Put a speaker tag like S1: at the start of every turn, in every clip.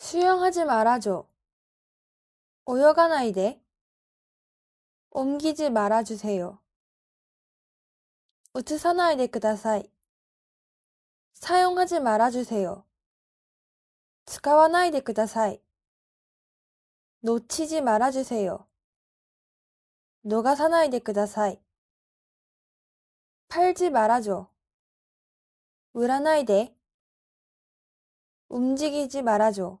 S1: 수영하지 말아줘. 오여가나이데 옮기지 말아주세요. 우츠사나이데 그다사이. 사용하지 말아주세요. 使わないで 그다사이. 놓치지 말아주세요. 녹아사나이데 그다사이. 팔지 말아줘. 우라나이데. 움직이지 말아줘.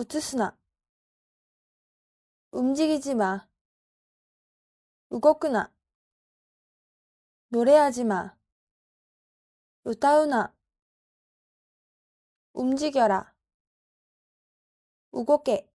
S1: 우츠스나. 움직이지 마. 우거구나. 노래하지 마.
S2: 우타우나. 움직여라. 우고게.